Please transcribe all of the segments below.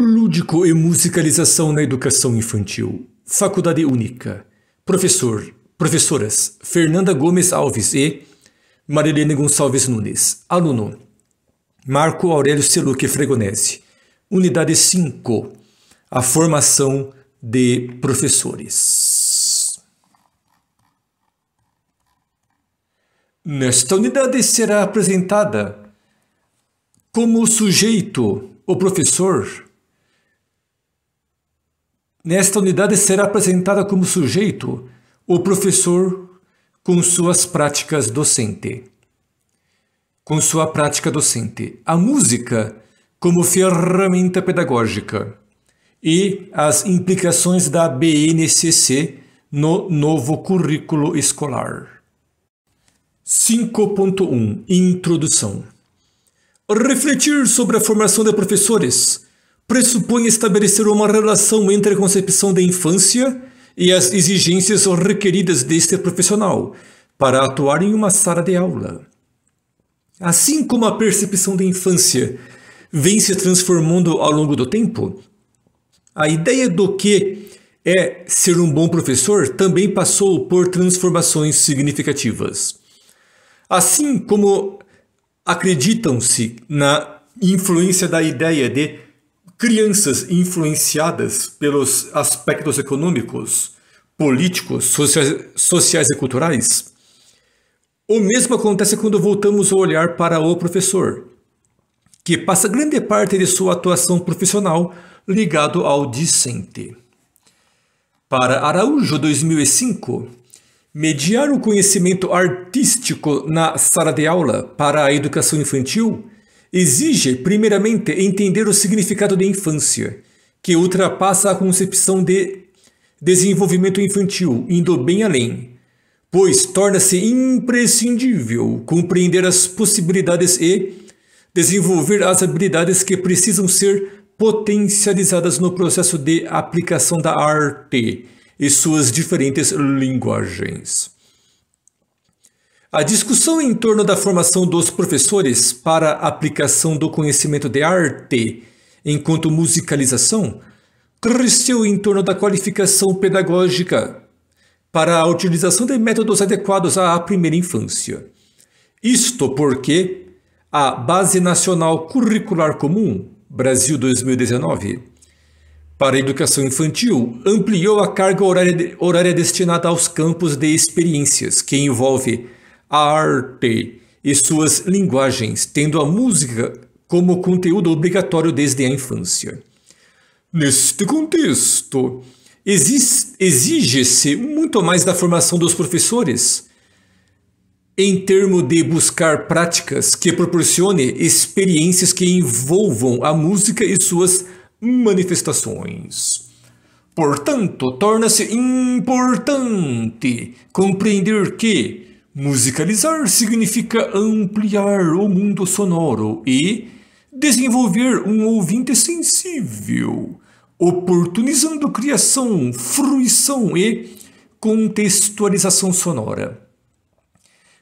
Lúdico e musicalização na educação infantil. Faculdade Única. Professor, professoras Fernanda Gomes Alves e Marilene Gonçalves Nunes. Aluno Marco Aurélio Seluque Fregonese. Unidade 5. A formação de professores. Nesta unidade será apresentada como sujeito o professor Nesta unidade será apresentada como sujeito o professor com suas práticas docente. Com sua prática docente. A música como ferramenta pedagógica e as implicações da BNCC no novo currículo escolar. 5.1 Introdução Refletir sobre a formação de professores pressupõe estabelecer uma relação entre a concepção da infância e as exigências requeridas deste profissional para atuar em uma sala de aula. Assim como a percepção da infância vem se transformando ao longo do tempo, a ideia do que é ser um bom professor também passou por transformações significativas. Assim como acreditam-se na influência da ideia de crianças influenciadas pelos aspectos econômicos, políticos, sociais, sociais e culturais. O mesmo acontece quando voltamos o olhar para o professor, que passa grande parte de sua atuação profissional ligado ao discente. Para Araújo, 2005, mediar o conhecimento artístico na sala de aula para a educação infantil exige, primeiramente, entender o significado de infância, que ultrapassa a concepção de desenvolvimento infantil, indo bem além, pois torna-se imprescindível compreender as possibilidades e desenvolver as habilidades que precisam ser potencializadas no processo de aplicação da arte e suas diferentes linguagens. A discussão em torno da formação dos professores para a aplicação do conhecimento de arte enquanto musicalização cresceu em torno da qualificação pedagógica para a utilização de métodos adequados à primeira infância. Isto porque a Base Nacional Curricular Comum, Brasil 2019, para a educação infantil, ampliou a carga horária, horária destinada aos campos de experiências, que envolve a arte e suas linguagens, tendo a música como conteúdo obrigatório desde a infância. Neste contexto, exige-se muito mais da formação dos professores em termo de buscar práticas que proporcione experiências que envolvam a música e suas manifestações. Portanto, torna-se importante compreender que Musicalizar significa ampliar o mundo sonoro e desenvolver um ouvinte sensível, oportunizando criação, fruição e contextualização sonora.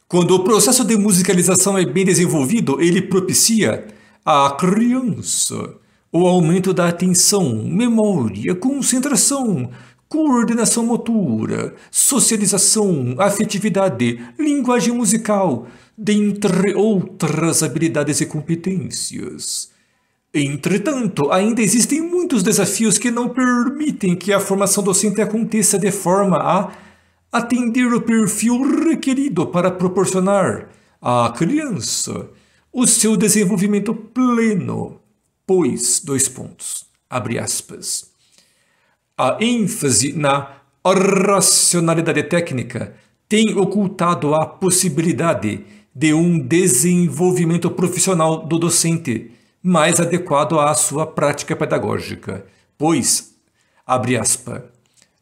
Quando o processo de musicalização é bem desenvolvido, ele propicia a criança o aumento da atenção, memória, concentração, coordenação motora, socialização, afetividade, linguagem musical, dentre outras habilidades e competências. Entretanto, ainda existem muitos desafios que não permitem que a formação docente aconteça de forma a atender o perfil requerido para proporcionar à criança o seu desenvolvimento pleno. Pois, dois pontos, abre aspas a ênfase na racionalidade técnica tem ocultado a possibilidade de um desenvolvimento profissional do docente mais adequado à sua prática pedagógica, pois, abre aspas,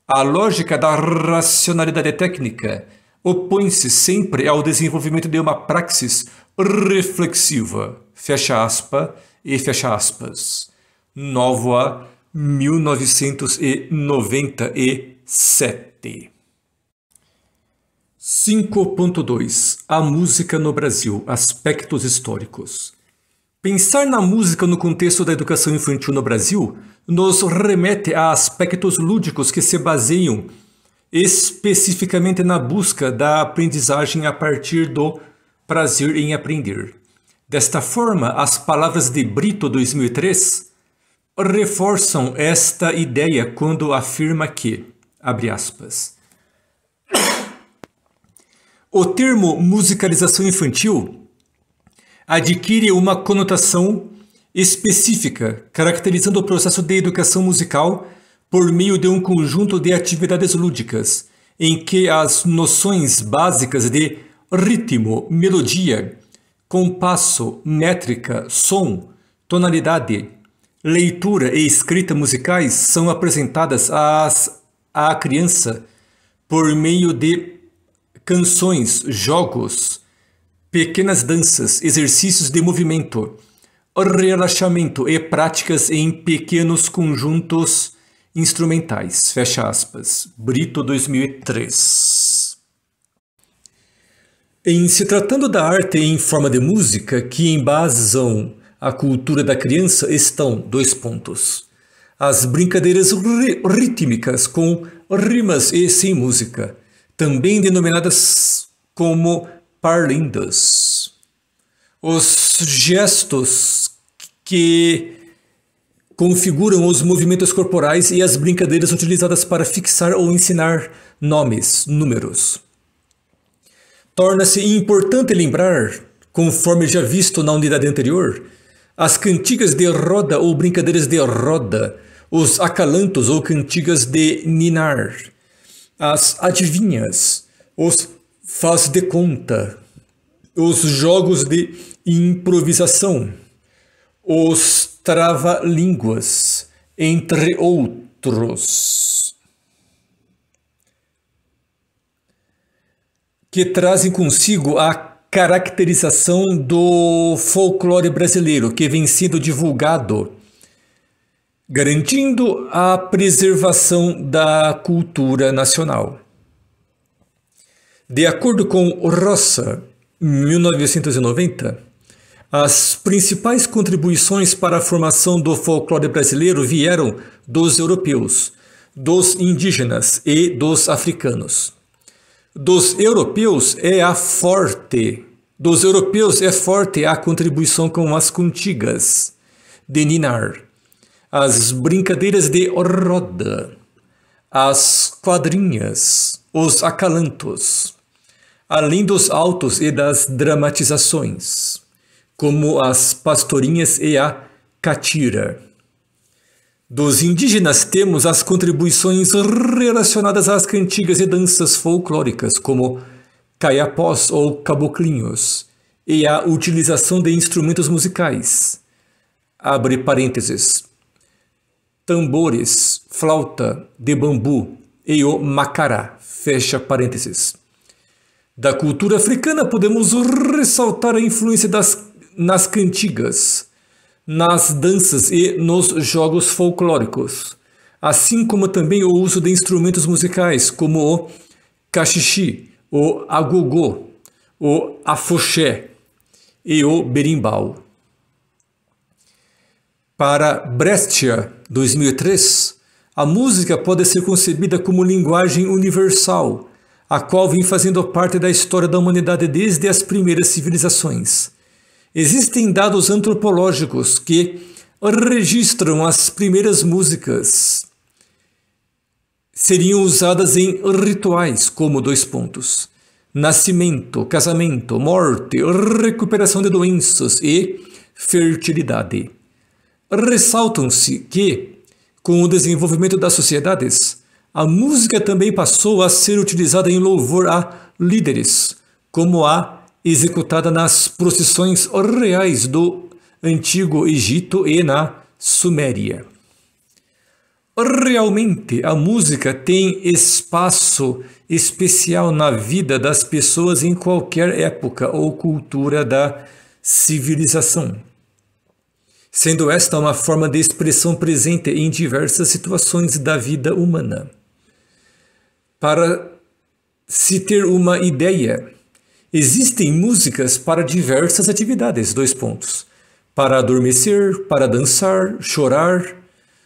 a lógica da racionalidade técnica opõe-se sempre ao desenvolvimento de uma praxis reflexiva, fecha aspa e fecha aspas, nova 1997. 5.2 A música no Brasil Aspectos históricos. Pensar na música no contexto da educação infantil no Brasil nos remete a aspectos lúdicos que se baseiam especificamente na busca da aprendizagem a partir do prazer em aprender. Desta forma, as palavras de Brito 2003 reforçam esta ideia quando afirma que, abre aspas, o termo musicalização infantil adquire uma conotação específica, caracterizando o processo de educação musical por meio de um conjunto de atividades lúdicas, em que as noções básicas de ritmo, melodia, compasso, métrica, som, tonalidade, Leitura e escrita musicais são apresentadas às, à criança por meio de canções, jogos, pequenas danças, exercícios de movimento, relaxamento e práticas em pequenos conjuntos instrumentais. Fecha aspas. Brito 2003. Em se tratando da arte em forma de música, que embasam a cultura da criança estão dois pontos. As brincadeiras ri rítmicas com rimas e sem música, também denominadas como parlindas. Os gestos que configuram os movimentos corporais e as brincadeiras utilizadas para fixar ou ensinar nomes, números. Torna-se importante lembrar, conforme já visto na unidade anterior, as cantigas de roda ou brincadeiras de roda, os acalantos ou cantigas de ninar, as adivinhas, os faz de conta, os jogos de improvisação, os trava-línguas, entre outros, que trazem consigo a caracterização do folclore brasileiro que vem sendo divulgado, garantindo a preservação da cultura nacional. De acordo com Rossa, 1990, as principais contribuições para a formação do folclore brasileiro vieram dos europeus, dos indígenas e dos africanos. Dos europeus é a forte. Dos europeus é forte a contribuição com as contigas de Ninar, as brincadeiras de roda, as quadrinhas, os acalantos, além dos autos e das dramatizações, como as pastorinhas e a catira. Dos indígenas temos as contribuições relacionadas às cantigas e danças folclóricas, como caiapós ou caboclinhos, e a utilização de instrumentos musicais. Abre parênteses. Tambores, flauta de bambu e o macará. Fecha parênteses. Da cultura africana podemos ressaltar a influência das, nas cantigas nas danças e nos jogos folclóricos, assim como também o uso de instrumentos musicais como o cachixi, o agogô, o afoxé e o berimbau. Para Brestia, 2003, a música pode ser concebida como linguagem universal, a qual vem fazendo parte da história da humanidade desde as primeiras civilizações. Existem dados antropológicos que registram as primeiras músicas. Seriam usadas em rituais, como dois pontos: nascimento, casamento, morte, recuperação de doenças e fertilidade. Ressaltam-se que, com o desenvolvimento das sociedades, a música também passou a ser utilizada em louvor a líderes, como a executada nas procissões reais do Antigo Egito e na Suméria. Realmente, a música tem espaço especial na vida das pessoas em qualquer época ou cultura da civilização, sendo esta uma forma de expressão presente em diversas situações da vida humana. Para se ter uma ideia, Existem músicas para diversas atividades, dois pontos. Para adormecer, para dançar, chorar,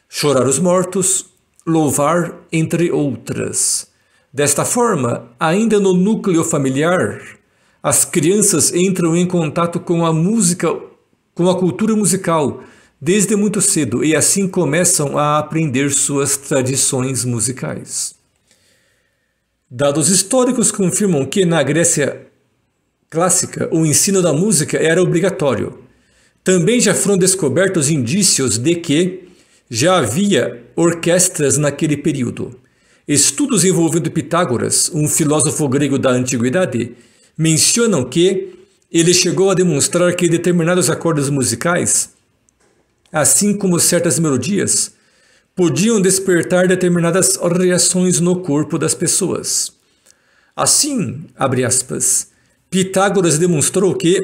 chorar os mortos, louvar, entre outras. Desta forma, ainda no núcleo familiar, as crianças entram em contato com a música, com a cultura musical, desde muito cedo e assim começam a aprender suas tradições musicais. Dados históricos confirmam que na Grécia clássica, o ensino da música era obrigatório. Também já foram descobertos indícios de que já havia orquestras naquele período. Estudos envolvendo Pitágoras, um filósofo grego da antiguidade, mencionam que ele chegou a demonstrar que determinados acordes musicais, assim como certas melodias, podiam despertar determinadas reações no corpo das pessoas. Assim, abre aspas, Pitágoras demonstrou que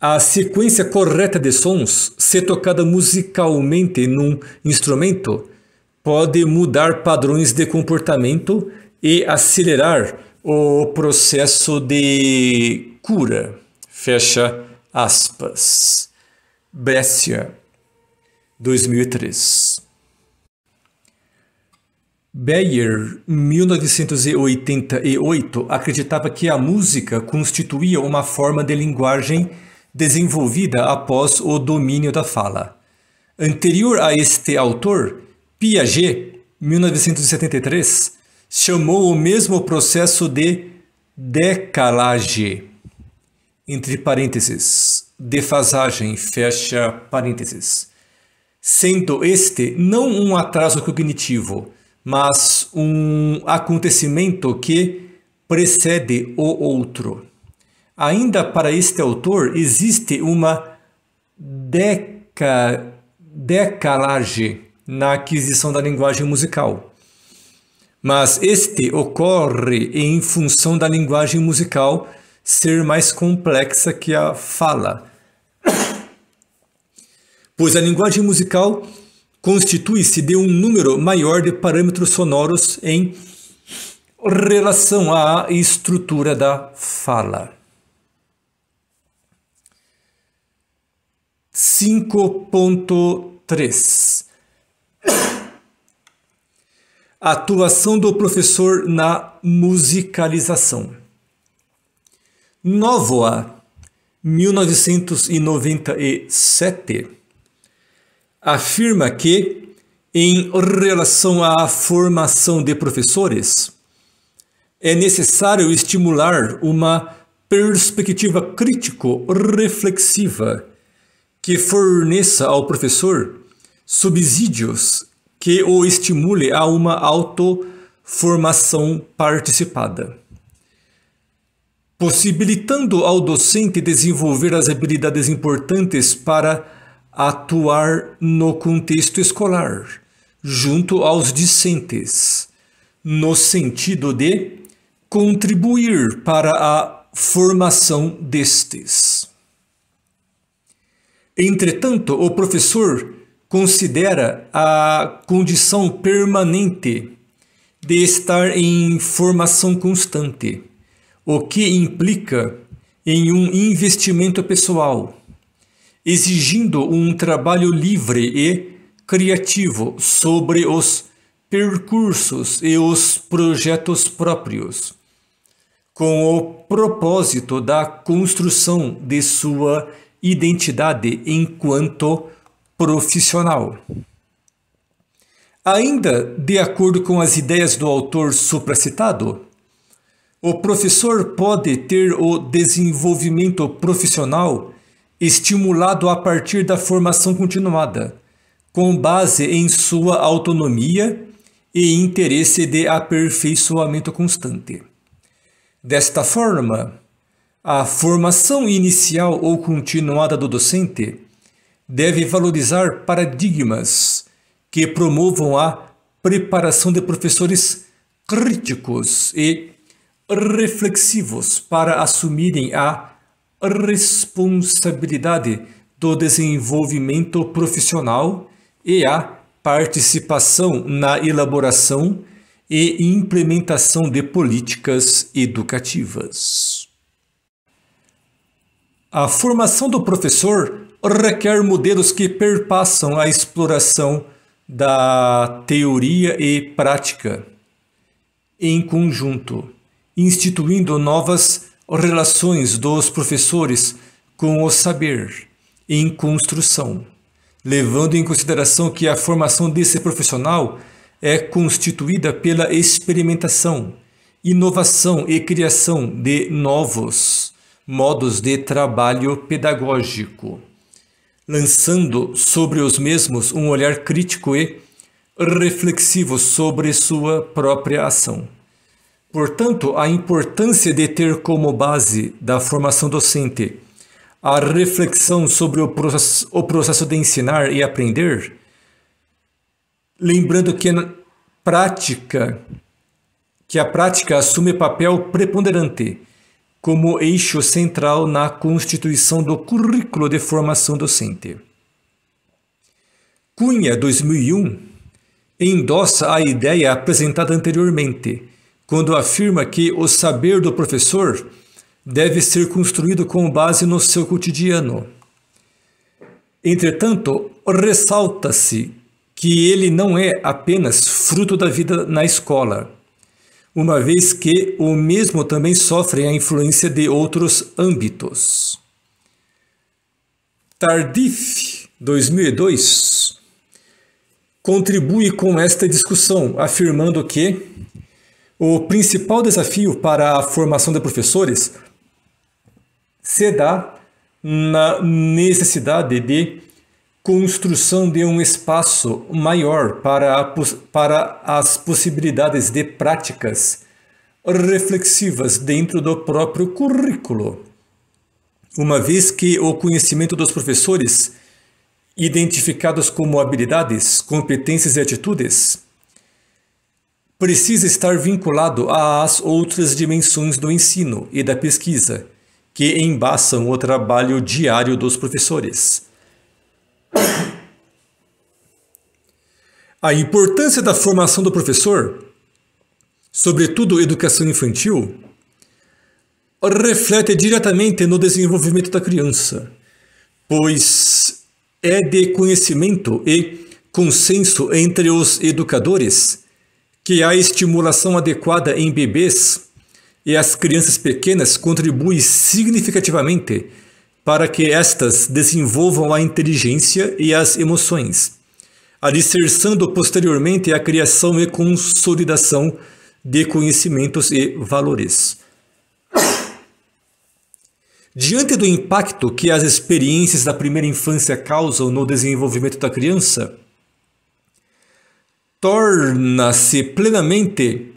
a sequência correta de sons, se tocada musicalmente num instrumento, pode mudar padrões de comportamento e acelerar o processo de cura. Fecha aspas. Brescia, 2003. Beyer, 1988, acreditava que a música constituía uma forma de linguagem desenvolvida após o domínio da fala. Anterior a este autor, Piaget, 1973, chamou o mesmo processo de decalage entre parênteses, defasagem, fecha parênteses, sendo este não um atraso cognitivo, mas um acontecimento que precede o outro. Ainda para este autor existe uma deca, decalagem na aquisição da linguagem musical. Mas este ocorre em função da linguagem musical ser mais complexa que a fala. Pois a linguagem musical constitui-se de um número maior de parâmetros sonoros em relação à estrutura da fala. Cinco ponto três atuação do professor na musicalização. Novoa, 1997 afirma que, em relação à formação de professores, é necessário estimular uma perspectiva crítico-reflexiva que forneça ao professor subsídios que o estimule a uma autoformação participada, possibilitando ao docente desenvolver as habilidades importantes para atuar no contexto escolar, junto aos discentes, no sentido de contribuir para a formação destes. Entretanto, o professor considera a condição permanente de estar em formação constante, o que implica em um investimento pessoal exigindo um trabalho livre e criativo sobre os percursos e os projetos próprios, com o propósito da construção de sua identidade enquanto profissional. Ainda de acordo com as ideias do autor supracitado, o professor pode ter o desenvolvimento profissional estimulado a partir da formação continuada, com base em sua autonomia e interesse de aperfeiçoamento constante. Desta forma, a formação inicial ou continuada do docente deve valorizar paradigmas que promovam a preparação de professores críticos e reflexivos para assumirem a responsabilidade do desenvolvimento profissional e a participação na elaboração e implementação de políticas educativas. A formação do professor requer modelos que perpassam a exploração da teoria e prática em conjunto, instituindo novas relações dos professores com o saber em construção, levando em consideração que a formação desse profissional é constituída pela experimentação, inovação e criação de novos modos de trabalho pedagógico, lançando sobre os mesmos um olhar crítico e reflexivo sobre sua própria ação. Portanto, a importância de ter como base da formação docente a reflexão sobre o processo, o processo de ensinar e aprender, lembrando que é prática que a prática assume papel preponderante como eixo central na constituição do currículo de formação docente. Cunha, 2001, endossa a ideia apresentada anteriormente quando afirma que o saber do professor deve ser construído com base no seu cotidiano. Entretanto, ressalta-se que ele não é apenas fruto da vida na escola, uma vez que o mesmo também sofre a influência de outros âmbitos. Tardif, 2002, contribui com esta discussão, afirmando que o principal desafio para a formação de professores se dá na necessidade de construção de um espaço maior para, a, para as possibilidades de práticas reflexivas dentro do próprio currículo, uma vez que o conhecimento dos professores, identificados como habilidades, competências e atitudes, precisa estar vinculado às outras dimensões do ensino e da pesquisa, que embaçam o trabalho diário dos professores. A importância da formação do professor, sobretudo educação infantil, reflete diretamente no desenvolvimento da criança, pois é de conhecimento e consenso entre os educadores que a estimulação adequada em bebês e as crianças pequenas contribui significativamente para que estas desenvolvam a inteligência e as emoções, alicerçando posteriormente a criação e consolidação de conhecimentos e valores. Diante do impacto que as experiências da primeira infância causam no desenvolvimento da criança, torna-se plenamente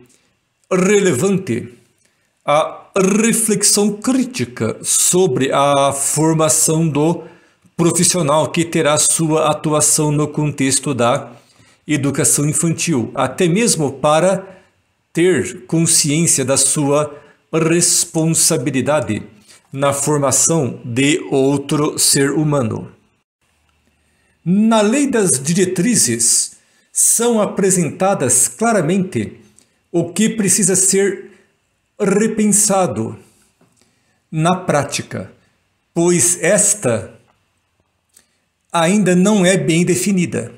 relevante a reflexão crítica sobre a formação do profissional que terá sua atuação no contexto da educação infantil, até mesmo para ter consciência da sua responsabilidade na formação de outro ser humano. Na Lei das Diretrizes são apresentadas claramente o que precisa ser repensado na prática, pois esta ainda não é bem definida.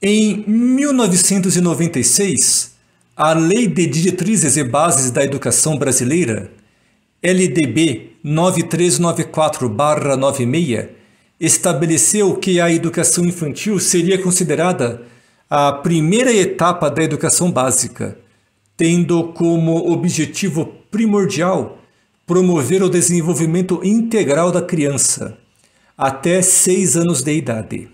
Em 1996, a Lei de Diretrizes e Bases da Educação Brasileira, LDB 9394-96, estabeleceu que a educação infantil seria considerada a primeira etapa da educação básica, tendo como objetivo primordial promover o desenvolvimento integral da criança até seis anos de idade.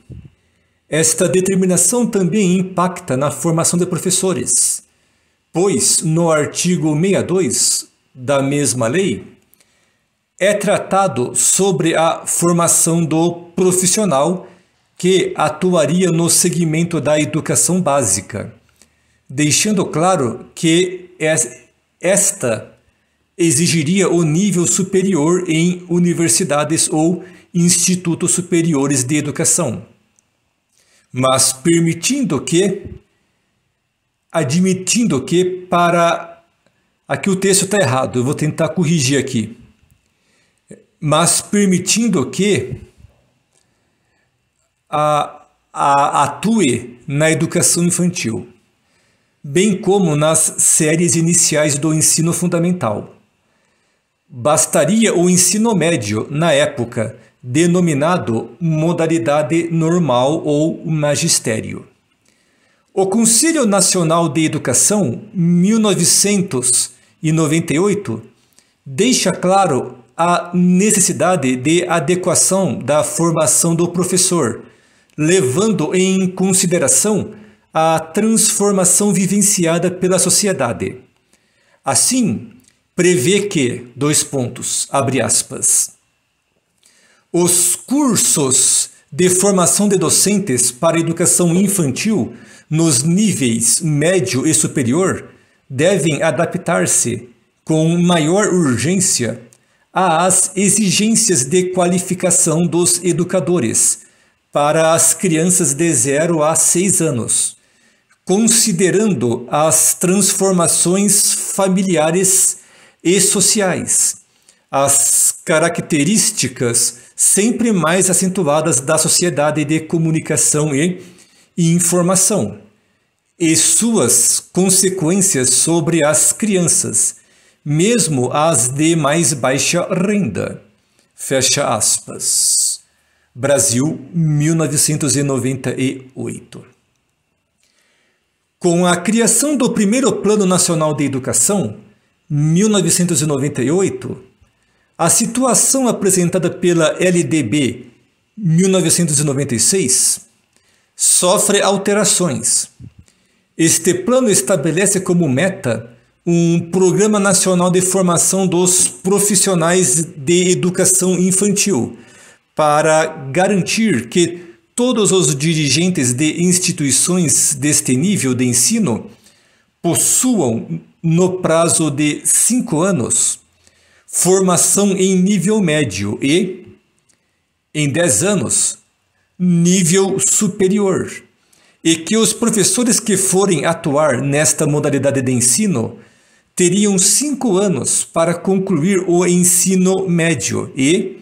Esta determinação também impacta na formação de professores, pois no artigo 62 da mesma lei é tratado sobre a formação do profissional que atuaria no segmento da educação básica, deixando claro que esta exigiria o nível superior em universidades ou institutos superiores de educação, mas permitindo que, admitindo que para. Aqui o texto está errado, eu vou tentar corrigir aqui. Mas permitindo que a, a, atue na educação infantil, bem como nas séries iniciais do ensino fundamental. Bastaria o ensino médio, na época, denominado modalidade normal ou magistério. O Conselho Nacional de Educação, 1998, deixa claro a necessidade de adequação da formação do professor levando em consideração a transformação vivenciada pela sociedade. Assim, prevê que, dois pontos, abre aspas, os cursos de formação de docentes para educação infantil nos níveis médio e superior devem adaptar-se com maior urgência às exigências de qualificação dos educadores, para as crianças de 0 a 6 anos, considerando as transformações familiares e sociais, as características sempre mais acentuadas da sociedade de comunicação e informação, e suas consequências sobre as crianças, mesmo as de mais baixa renda. Fecha aspas. Brasil, 1998. Com a criação do primeiro Plano Nacional de Educação, 1998, a situação apresentada pela LDB 1996 sofre alterações. Este plano estabelece como meta um Programa Nacional de Formação dos Profissionais de Educação Infantil, para garantir que todos os dirigentes de instituições deste nível de ensino possuam, no prazo de cinco anos, formação em nível médio e, em dez anos, nível superior, e que os professores que forem atuar nesta modalidade de ensino teriam cinco anos para concluir o ensino médio e,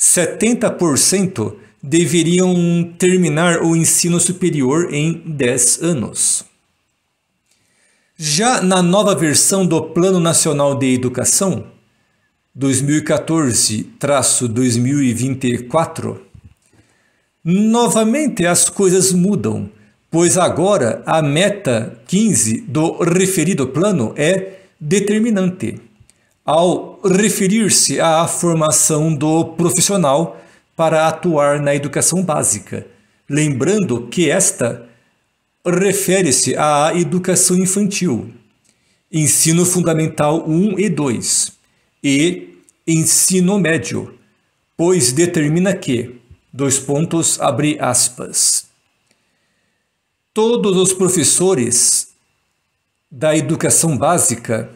70% deveriam terminar o ensino superior em 10 anos. Já na nova versão do Plano Nacional de Educação, 2014-2024, novamente as coisas mudam, pois agora a meta 15 do referido plano é determinante ao referir-se à formação do profissional para atuar na educação básica, lembrando que esta refere-se à educação infantil, ensino fundamental 1 e 2 e ensino médio, pois determina que, dois pontos, abre aspas, todos os professores da educação básica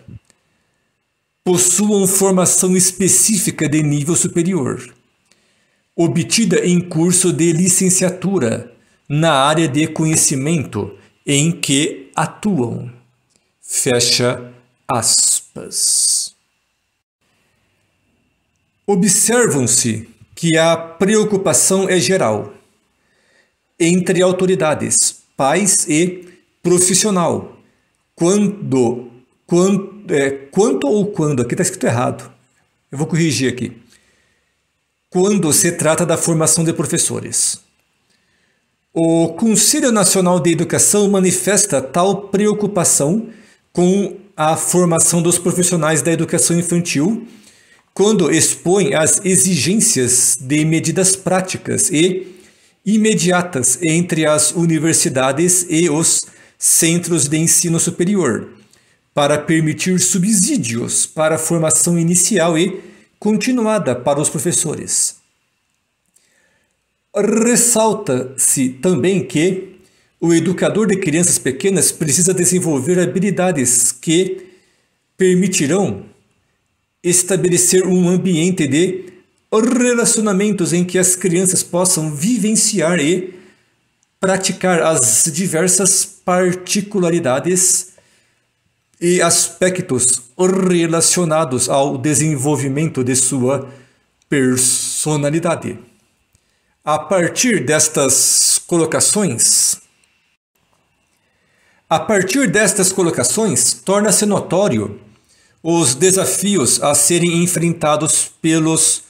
possuam formação específica de nível superior, obtida em curso de licenciatura na área de conhecimento em que atuam. Fecha aspas. Observam-se que a preocupação é geral entre autoridades, pais e profissional, quando, quanto é, quanto ou quando, aqui está escrito errado. Eu vou corrigir aqui. Quando se trata da formação de professores. O Conselho Nacional de Educação manifesta tal preocupação com a formação dos profissionais da educação infantil quando expõe as exigências de medidas práticas e imediatas entre as universidades e os centros de ensino superior para permitir subsídios para a formação inicial e continuada para os professores. Ressalta-se também que o educador de crianças pequenas precisa desenvolver habilidades que permitirão estabelecer um ambiente de relacionamentos em que as crianças possam vivenciar e praticar as diversas particularidades e aspectos relacionados ao desenvolvimento de sua personalidade. A partir destas colocações, a partir destas colocações, torna-se notório os desafios a serem enfrentados pelos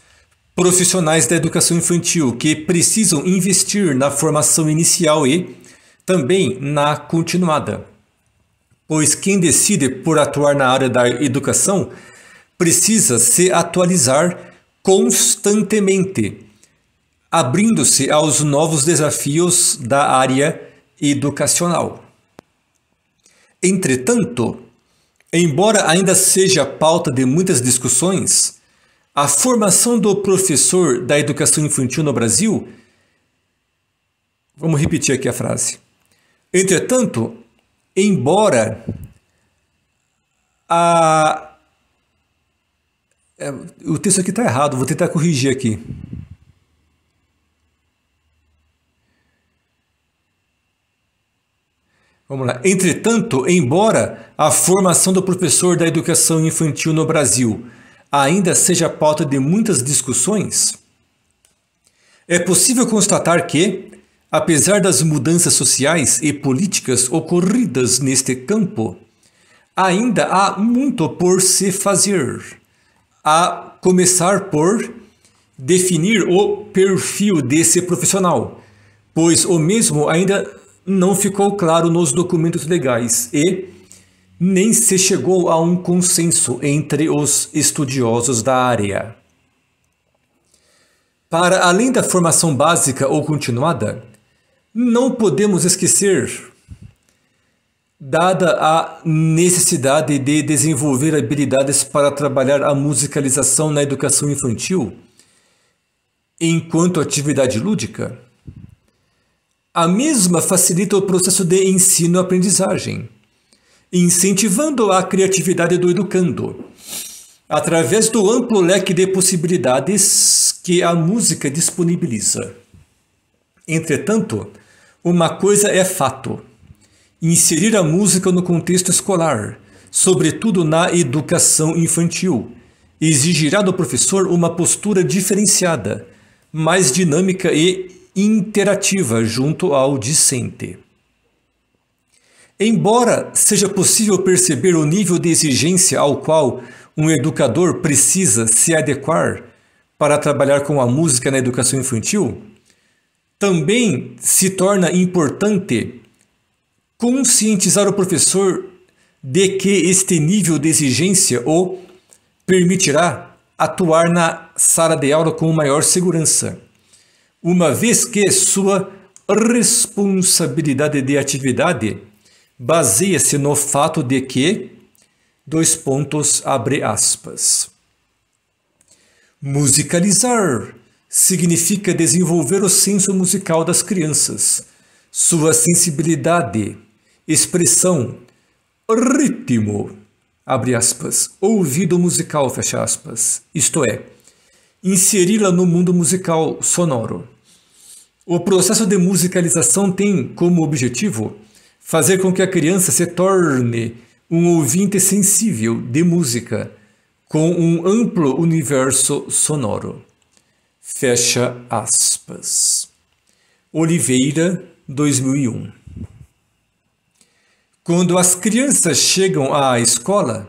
profissionais da educação infantil que precisam investir na formação inicial e também na continuada pois quem decide por atuar na área da educação precisa se atualizar constantemente, abrindo-se aos novos desafios da área educacional. Entretanto, embora ainda seja pauta de muitas discussões, a formação do professor da educação infantil no Brasil. Vamos repetir aqui a frase. Entretanto, Embora a. É, o texto aqui está errado, vou tentar corrigir aqui. Vamos lá. Entretanto, embora a formação do professor da educação infantil no Brasil ainda seja pauta de muitas discussões, é possível constatar que, Apesar das mudanças sociais e políticas ocorridas neste campo, ainda há muito por se fazer, a começar por definir o perfil desse profissional, pois o mesmo ainda não ficou claro nos documentos legais e nem se chegou a um consenso entre os estudiosos da área. Para além da formação básica ou continuada, não podemos esquecer, dada a necessidade de desenvolver habilidades para trabalhar a musicalização na educação infantil enquanto atividade lúdica, a mesma facilita o processo de ensino-aprendizagem, incentivando a criatividade do educando, através do amplo leque de possibilidades que a música disponibiliza. Entretanto, uma coisa é fato: inserir a música no contexto escolar, sobretudo na educação infantil, exigirá do professor uma postura diferenciada, mais dinâmica e interativa junto ao discente. Embora seja possível perceber o nível de exigência ao qual um educador precisa se adequar para trabalhar com a música na educação infantil, também se torna importante conscientizar o professor de que este nível de exigência o permitirá atuar na sala de aula com maior segurança, uma vez que sua responsabilidade de atividade baseia-se no fato de que dois pontos abre aspas musicalizar significa desenvolver o senso musical das crianças, sua sensibilidade, expressão, ritmo, abre aspas, ouvido musical, fecha aspas, isto é, inseri-la no mundo musical sonoro. O processo de musicalização tem como objetivo fazer com que a criança se torne um ouvinte sensível de música, com um amplo universo sonoro. Fecha aspas. Oliveira, 2001. Quando as crianças chegam à escola,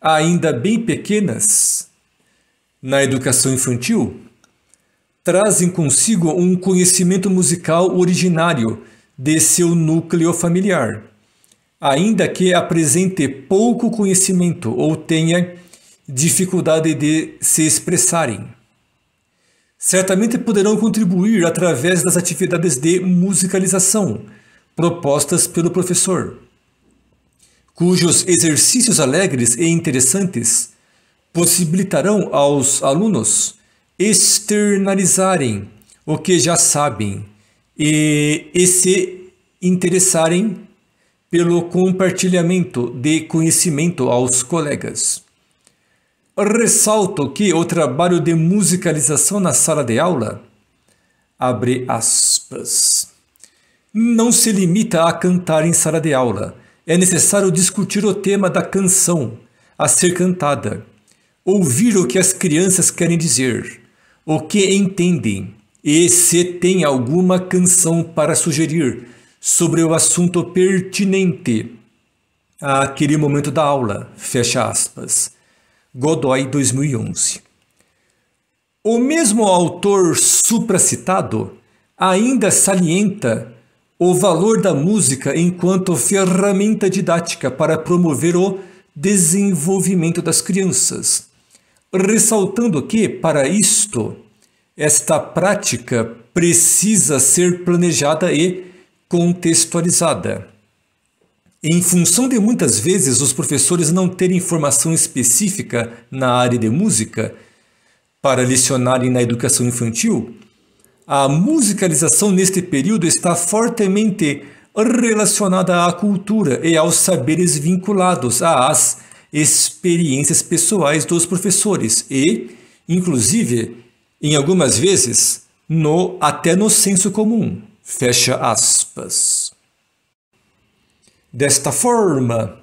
ainda bem pequenas, na educação infantil, trazem consigo um conhecimento musical originário de seu núcleo familiar, ainda que apresente pouco conhecimento ou tenha dificuldade de se expressarem certamente poderão contribuir através das atividades de musicalização propostas pelo professor, cujos exercícios alegres e interessantes possibilitarão aos alunos externalizarem o que já sabem e, e se interessarem pelo compartilhamento de conhecimento aos colegas. Ressalto que o trabalho de musicalização na sala de aula, abre aspas, não se limita a cantar em sala de aula. É necessário discutir o tema da canção a ser cantada, ouvir o que as crianças querem dizer, o que entendem e se tem alguma canção para sugerir sobre o assunto pertinente àquele momento da aula. Fecha aspas. Godoy 2011. O mesmo autor supracitado ainda salienta o valor da música enquanto ferramenta didática para promover o desenvolvimento das crianças, ressaltando que, para isto, esta prática precisa ser planejada e contextualizada. Em função de muitas vezes os professores não terem formação específica na área de música para lecionarem na educação infantil, a musicalização neste período está fortemente relacionada à cultura e aos saberes vinculados às experiências pessoais dos professores e, inclusive, em algumas vezes, no até no senso comum. Fecha aspas. Desta forma,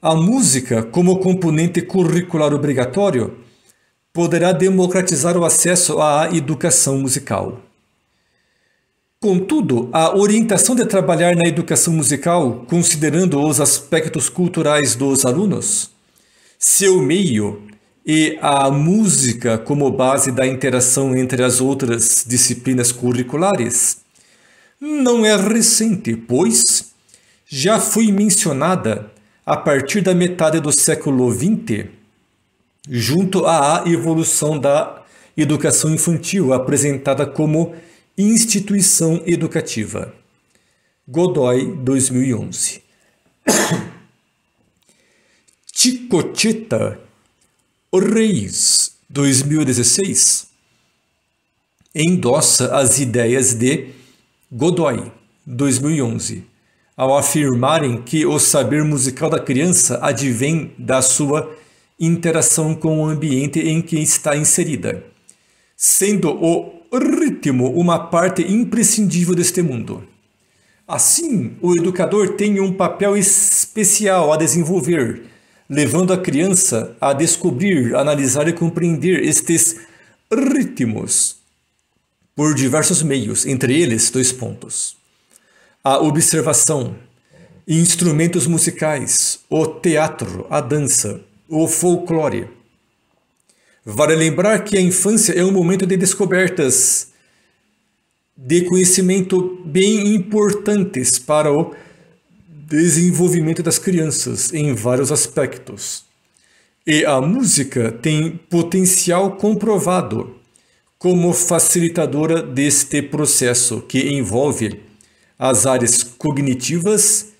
a música, como componente curricular obrigatório, poderá democratizar o acesso à educação musical. Contudo, a orientação de trabalhar na educação musical, considerando os aspectos culturais dos alunos, seu meio e a música como base da interação entre as outras disciplinas curriculares, não é recente, pois já foi mencionada a partir da metade do século XX, junto à evolução da educação infantil, apresentada como instituição educativa. Godoy, 2011. Ticochita Reis, 2016, endossa as ideias de Godoy, 2011 ao afirmarem que o saber musical da criança advém da sua interação com o ambiente em que está inserida, sendo o ritmo uma parte imprescindível deste mundo. Assim, o educador tem um papel especial a desenvolver, levando a criança a descobrir, analisar e compreender estes ritmos por diversos meios, entre eles dois pontos a observação, instrumentos musicais, o teatro, a dança, o folclore. Vale lembrar que a infância é um momento de descobertas de conhecimento bem importantes para o desenvolvimento das crianças em vários aspectos. E a música tem potencial comprovado como facilitadora deste processo que envolve as áreas cognitivas,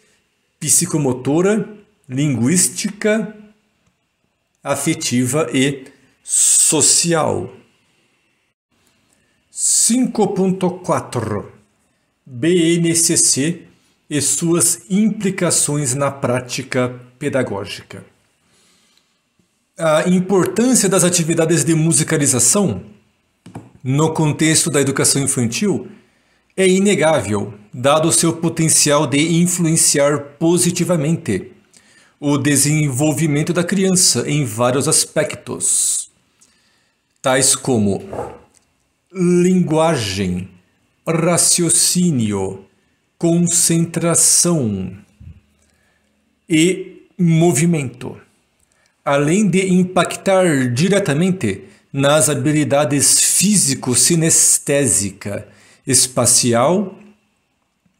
psicomotora, linguística, afetiva e social. 5.4 BNCC e suas implicações na prática pedagógica. A importância das atividades de musicalização no contexto da educação infantil é inegável, dado seu potencial de influenciar positivamente o desenvolvimento da criança em vários aspectos, tais como linguagem, raciocínio, concentração e movimento, além de impactar diretamente nas habilidades físico-sinestésicas espacial,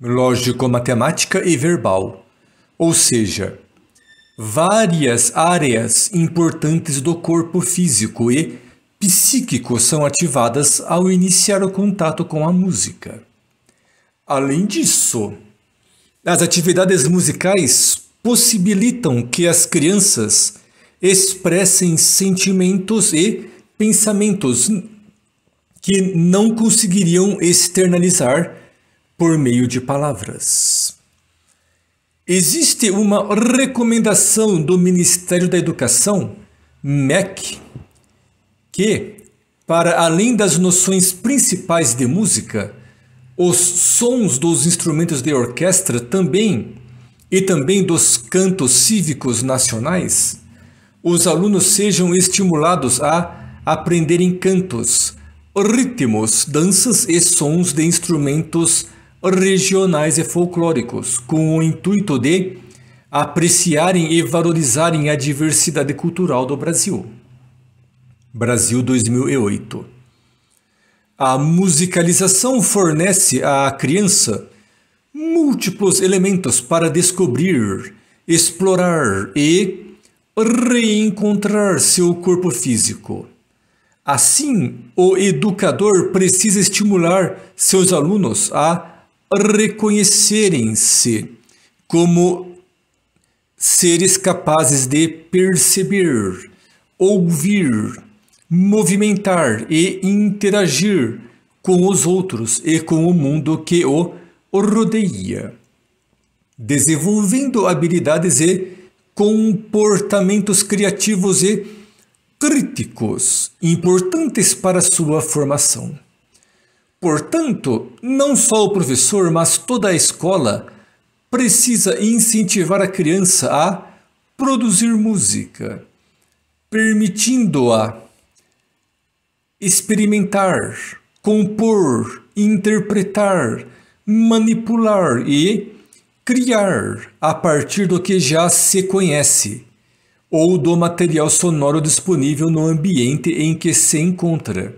lógico-matemática e verbal, ou seja, várias áreas importantes do corpo físico e psíquico são ativadas ao iniciar o contato com a música. Além disso, as atividades musicais possibilitam que as crianças expressem sentimentos e pensamentos que não conseguiriam externalizar por meio de palavras. Existe uma recomendação do Ministério da Educação, MEC, que, para além das noções principais de música, os sons dos instrumentos de orquestra também e também dos cantos cívicos nacionais, os alunos sejam estimulados a aprenderem cantos ritmos, danças e sons de instrumentos regionais e folclóricos, com o intuito de apreciarem e valorizarem a diversidade cultural do Brasil. Brasil 2008. A musicalização fornece à criança múltiplos elementos para descobrir, explorar e reencontrar seu corpo físico Assim, o educador precisa estimular seus alunos a reconhecerem-se como seres capazes de perceber, ouvir, movimentar e interagir com os outros e com o mundo que o rodeia, desenvolvendo habilidades e comportamentos criativos e críticos importantes para sua formação. Portanto, não só o professor, mas toda a escola precisa incentivar a criança a produzir música, permitindo-a experimentar, compor, interpretar, manipular e criar a partir do que já se conhece ou do material sonoro disponível no ambiente em que se encontra,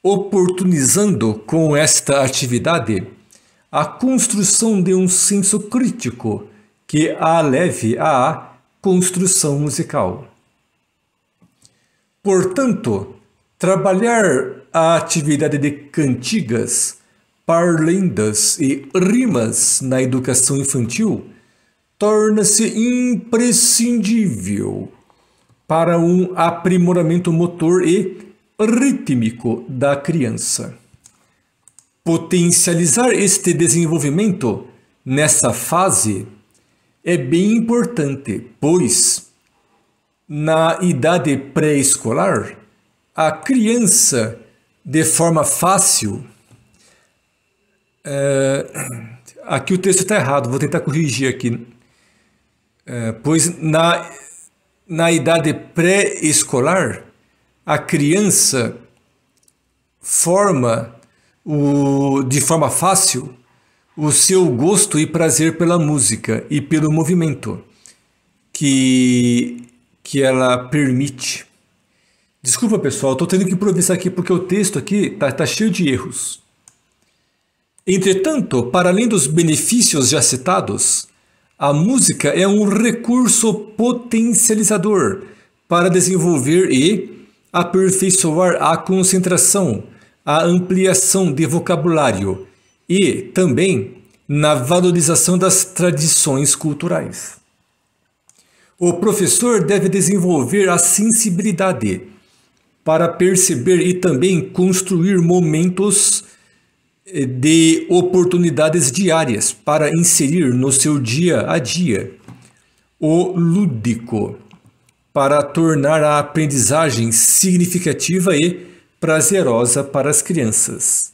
oportunizando com esta atividade a construção de um senso crítico que a leve à construção musical. Portanto, trabalhar a atividade de cantigas, parlendas e rimas na educação infantil torna-se imprescindível para um aprimoramento motor e rítmico da criança. Potencializar este desenvolvimento nessa fase é bem importante, pois na idade pré-escolar, a criança, de forma fácil. É... Aqui o texto está errado, vou tentar corrigir aqui. É, pois na, na idade pré-escolar, a criança forma o, de forma fácil o seu gosto e prazer pela música e pelo movimento que, que ela permite. Desculpa, pessoal, estou tendo que improvisar aqui porque o texto aqui está tá cheio de erros. Entretanto, para além dos benefícios já citados, a música é um recurso potencializador para desenvolver e aperfeiçoar a concentração, a ampliação de vocabulário e também na valorização das tradições culturais. O professor deve desenvolver a sensibilidade para perceber e também construir momentos de oportunidades diárias para inserir no seu dia a dia. O lúdico, para tornar a aprendizagem significativa e prazerosa para as crianças.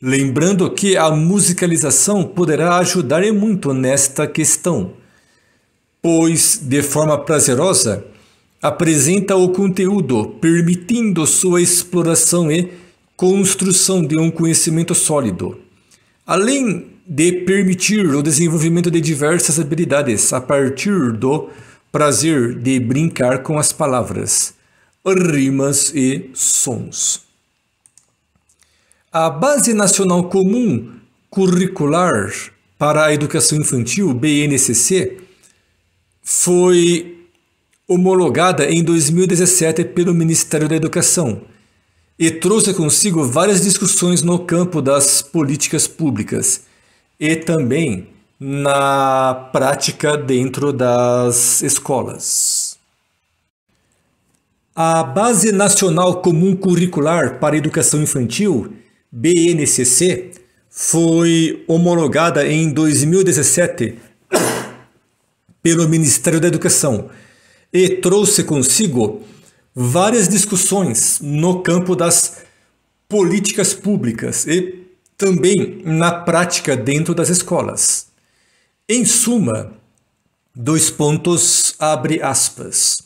Lembrando que a musicalização poderá ajudar e muito nesta questão, pois, de forma prazerosa, apresenta o conteúdo, permitindo sua exploração e construção de um conhecimento sólido, além de permitir o desenvolvimento de diversas habilidades a partir do prazer de brincar com as palavras, rimas e sons. A Base Nacional Comum Curricular para a Educação Infantil, BNCC, foi homologada em 2017 pelo Ministério da Educação e trouxe consigo várias discussões no campo das políticas públicas e também na prática dentro das escolas. A Base Nacional Comum Curricular para Educação Infantil, BNCC, foi homologada em 2017 pelo Ministério da Educação e trouxe consigo várias discussões no campo das políticas públicas e também na prática dentro das escolas. Em suma, dois pontos abre aspas.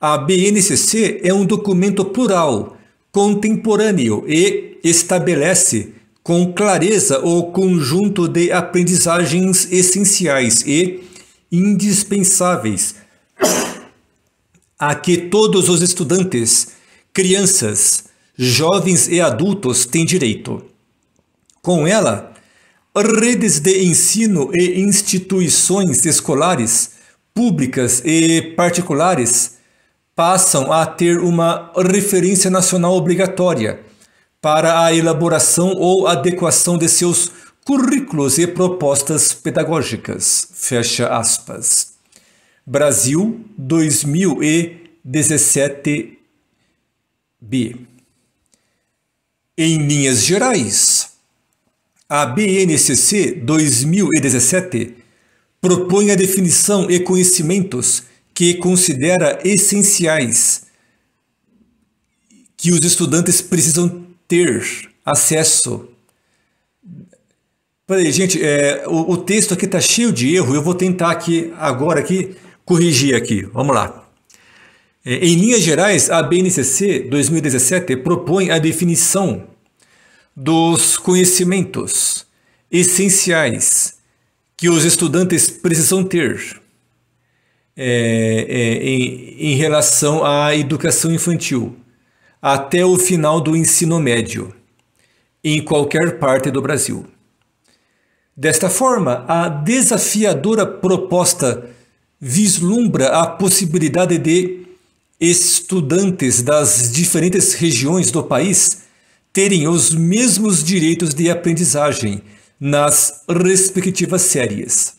A BNCC é um documento plural, contemporâneo e estabelece com clareza o conjunto de aprendizagens essenciais e indispensáveis a que todos os estudantes, crianças, jovens e adultos têm direito. Com ela, redes de ensino e instituições escolares, públicas e particulares passam a ter uma referência nacional obrigatória para a elaboração ou adequação de seus currículos e propostas pedagógicas. Fecha aspas. Brasil 2017B. Em linhas gerais, a BNCC 2017 propõe a definição e conhecimentos que considera essenciais que os estudantes precisam ter acesso. Peraí, gente, é, o, o texto aqui está cheio de erro. Eu vou tentar aqui agora aqui corrigir aqui. Vamos lá. É, em linhas gerais, a BNCC 2017 propõe a definição dos conhecimentos essenciais que os estudantes precisam ter é, é, em, em relação à educação infantil até o final do ensino médio em qualquer parte do Brasil. Desta forma, a desafiadora proposta vislumbra a possibilidade de estudantes das diferentes regiões do país terem os mesmos direitos de aprendizagem nas respectivas séries.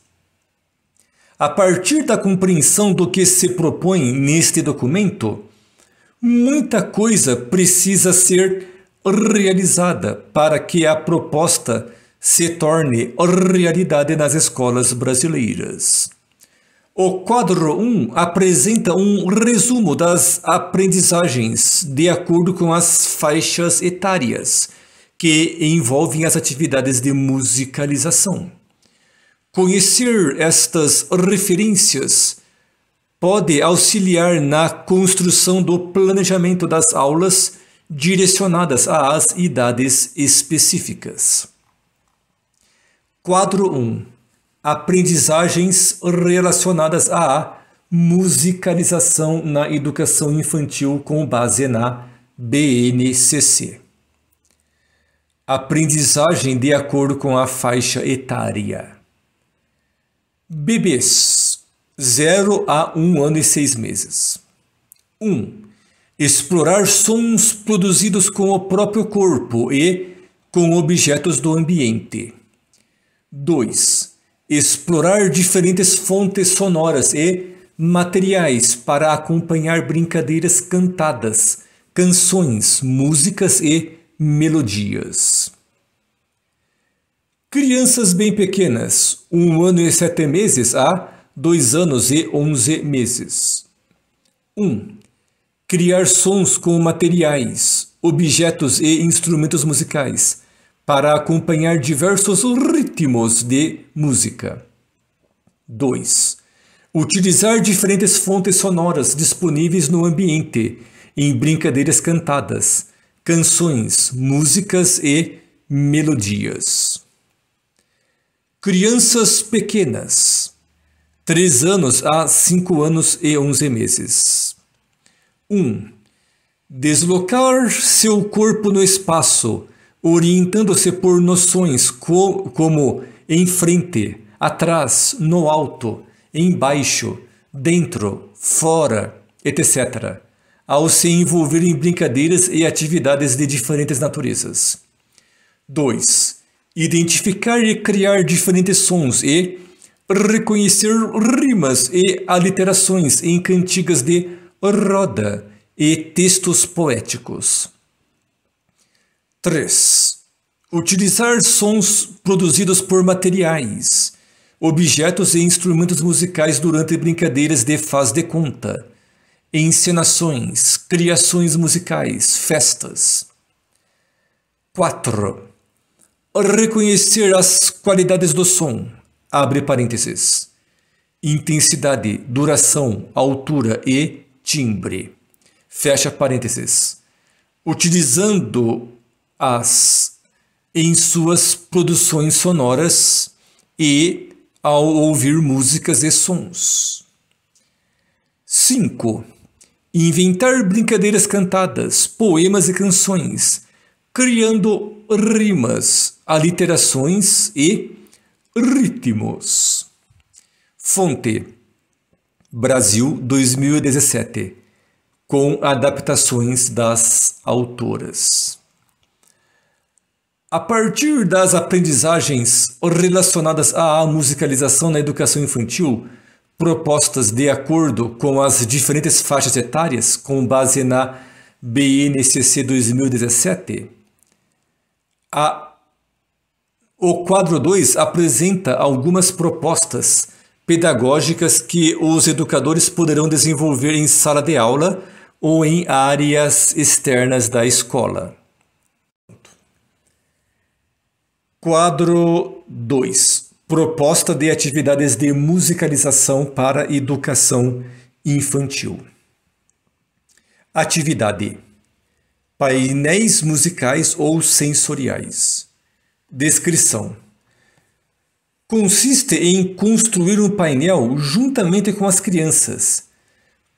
A partir da compreensão do que se propõe neste documento, muita coisa precisa ser realizada para que a proposta se torne realidade nas escolas brasileiras. O quadro 1 apresenta um resumo das aprendizagens de acordo com as faixas etárias que envolvem as atividades de musicalização. Conhecer estas referências pode auxiliar na construção do planejamento das aulas direcionadas às idades específicas. Quadro 1 aprendizagens relacionadas à musicalização na educação infantil com base na BNCC. Aprendizagem de acordo com a faixa etária. Bebês 0 a 1 ano e 6 meses. 1. Um, explorar sons produzidos com o próprio corpo e com objetos do ambiente. 2 explorar diferentes fontes sonoras e materiais para acompanhar brincadeiras cantadas, canções, músicas e melodias. Crianças bem pequenas, um ano e sete meses a dois anos e onze meses. 1. Um, criar sons com materiais, objetos e instrumentos musicais, para acompanhar diversos ritmos de música. 2. Utilizar diferentes fontes sonoras disponíveis no ambiente, em brincadeiras cantadas, canções, músicas e melodias. Crianças pequenas, 3 anos a 5 anos e 11 meses. 1. Um, deslocar seu corpo no espaço, orientando-se por noções co como em frente, atrás, no alto, embaixo, dentro, fora, etc., ao se envolver em brincadeiras e atividades de diferentes naturezas. 2. Identificar e criar diferentes sons e reconhecer rimas e aliterações em cantigas de roda e textos poéticos. 3. Utilizar sons produzidos por materiais, objetos e instrumentos musicais durante brincadeiras de faz de conta, encenações, criações musicais, festas. 4. Reconhecer as qualidades do som. Abre parênteses. Intensidade, duração, altura e timbre. Fecha parênteses. Utilizando as, em suas produções sonoras e ao ouvir músicas e sons. 5. Inventar brincadeiras cantadas, poemas e canções, criando rimas, aliterações e ritmos. Fonte: Brasil 2017, com adaptações das autoras. A partir das aprendizagens relacionadas à musicalização na educação infantil, propostas de acordo com as diferentes faixas etárias, com base na BNCC 2017, a, o quadro 2 apresenta algumas propostas pedagógicas que os educadores poderão desenvolver em sala de aula ou em áreas externas da escola. Quadro 2. Proposta de atividades de musicalização para educação infantil. Atividade: Painéis musicais ou sensoriais. Descrição: Consiste em construir um painel juntamente com as crianças,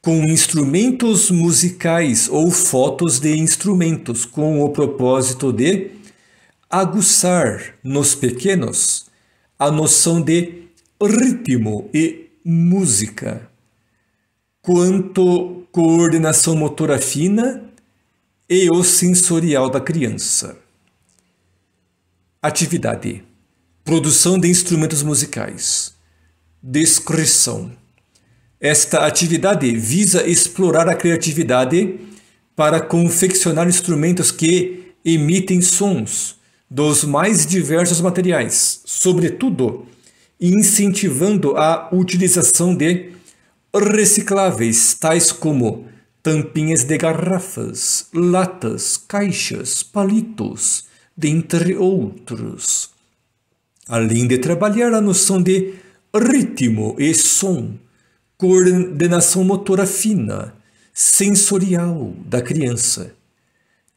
com instrumentos musicais ou fotos de instrumentos, com o propósito de aguçar nos pequenos a noção de ritmo e música. Quanto coordenação motora fina e o sensorial da criança. Atividade: produção de instrumentos musicais. Descrição: Esta atividade visa explorar a criatividade para confeccionar instrumentos que emitem sons dos mais diversos materiais, sobretudo incentivando a utilização de recicláveis, tais como tampinhas de garrafas, latas, caixas, palitos, dentre outros. Além de trabalhar a noção de ritmo e som, coordenação motora fina, sensorial da criança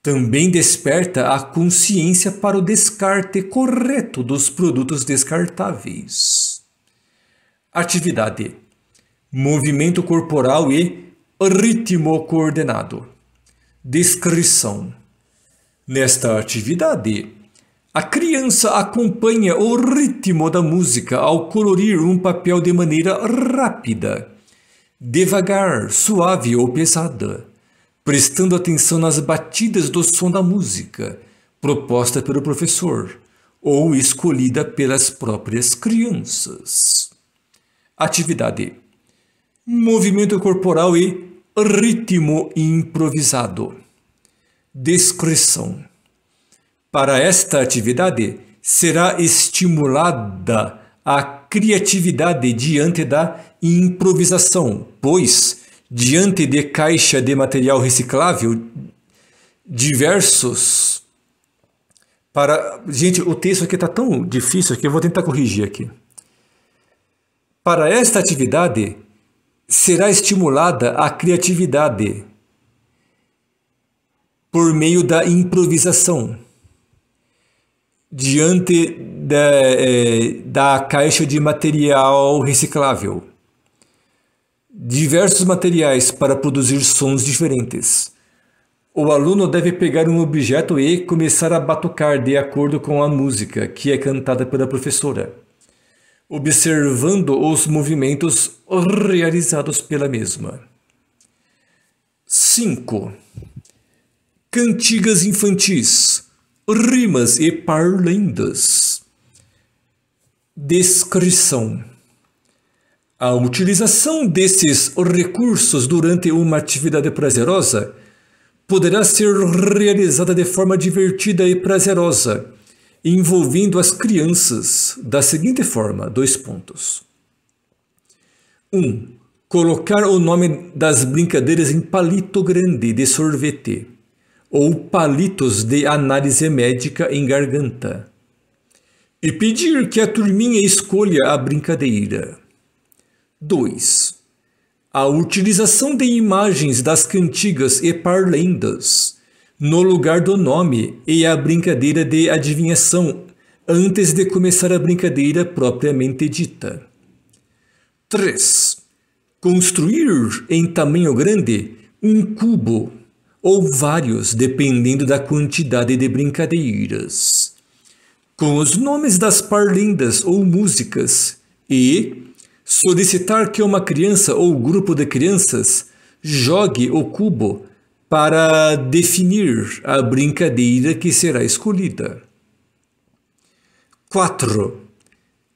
também desperta a consciência para o descarte correto dos produtos descartáveis. Atividade: movimento corporal e ritmo coordenado. Descrição: Nesta atividade, a criança acompanha o ritmo da música ao colorir um papel de maneira rápida, devagar, suave ou pesada prestando atenção nas batidas do som da música proposta pelo professor ou escolhida pelas próprias crianças. Atividade: movimento corporal e ritmo improvisado. Descrição: Para esta atividade será estimulada a criatividade diante da improvisação, pois diante de caixa de material reciclável diversos para gente o texto aqui está tão difícil que eu vou tentar corrigir aqui para esta atividade será estimulada a criatividade por meio da improvisação diante da, é, da caixa de material reciclável diversos materiais para produzir sons diferentes. O aluno deve pegar um objeto e começar a batucar de acordo com a música que é cantada pela professora, observando os movimentos realizados pela mesma. 5. Cantigas infantis, rimas e parlendas. Descrição a utilização desses recursos durante uma atividade prazerosa poderá ser realizada de forma divertida e prazerosa, envolvendo as crianças da seguinte forma: dois pontos. 1. Um, colocar o nome das brincadeiras em palito grande de sorvete ou palitos de análise médica em garganta e pedir que a turminha escolha a brincadeira. 2. A utilização de imagens das cantigas e parlendas no lugar do nome e a brincadeira de adivinhação antes de começar a brincadeira propriamente dita. 3. Construir em tamanho grande um cubo ou vários, dependendo da quantidade de brincadeiras, com os nomes das parlendas ou músicas e solicitar que uma criança ou grupo de crianças jogue o cubo para definir a brincadeira que será escolhida. 4.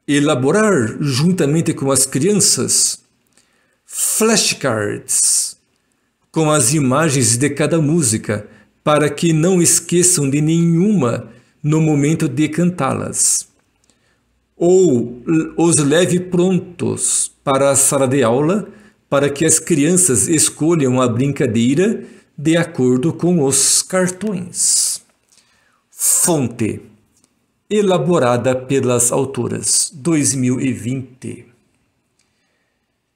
Elaborar, juntamente com as crianças, flashcards com as imagens de cada música para que não esqueçam de nenhuma no momento de cantá-las ou os leve prontos para a sala de aula para que as crianças escolham a brincadeira de acordo com os cartões. Fonte elaborada pelas autoras 2020.